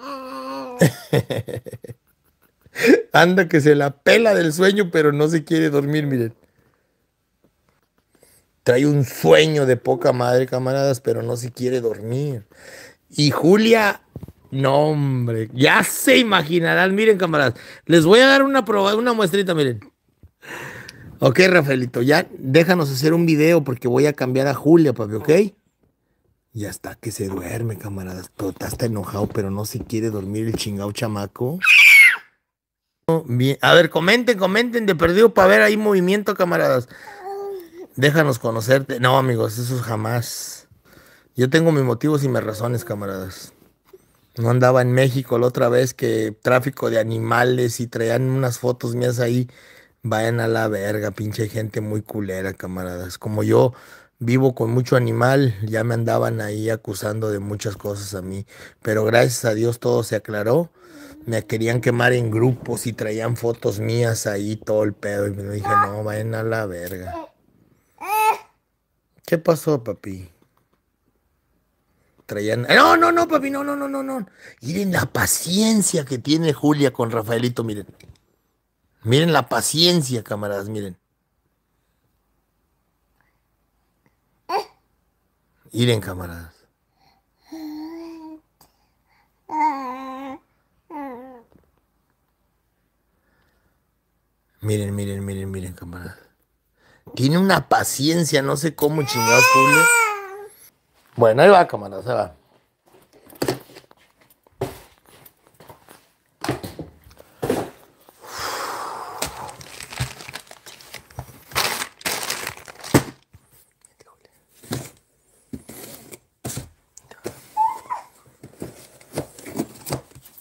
Anda que se la pela del sueño, pero no se quiere dormir, miren. Trae un sueño de poca madre, camaradas, pero no se quiere dormir. Y Julia, no, hombre, ya se imaginarán, miren, camaradas. Les voy a dar una prueba una muestrita, miren. Ok, Rafaelito, ya déjanos hacer un video porque voy a cambiar a Julia, papi, ¿ok? Y hasta que se duerme, camaradas. total está enojado, pero no se quiere dormir el chingado chamaco. A ver, comenten, comenten de perdido para ver ahí movimiento, camaradas. Déjanos conocerte. No, amigos, eso jamás. Yo tengo mis motivos y mis razones, camaradas. No andaba en México la otra vez que tráfico de animales y traían unas fotos mías ahí. Vayan a la verga, pinche gente muy culera, camaradas. Como yo vivo con mucho animal, ya me andaban ahí acusando de muchas cosas a mí, pero gracias a Dios todo se aclaró. Me querían quemar en grupos y traían fotos mías ahí, todo el pedo. Y me dije, no, vayan a la verga. ¿Qué pasó, papi? Traían. No, no, no, papi, no, no, no, no, no. Miren la paciencia que tiene Julia con Rafaelito, miren. Miren la paciencia, camaradas, miren. Miren, camaradas. Miren, miren, miren, miren, camaradas. Tiene una paciencia, no sé cómo chingados, Julio. Bueno, ahí va, camaradas, ahí va.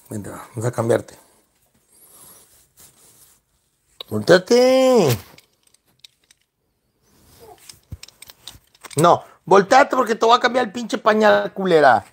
Venga, vamos a cambiarte. Voltate. No, voltate porque te voy a cambiar el pinche pañal, culera.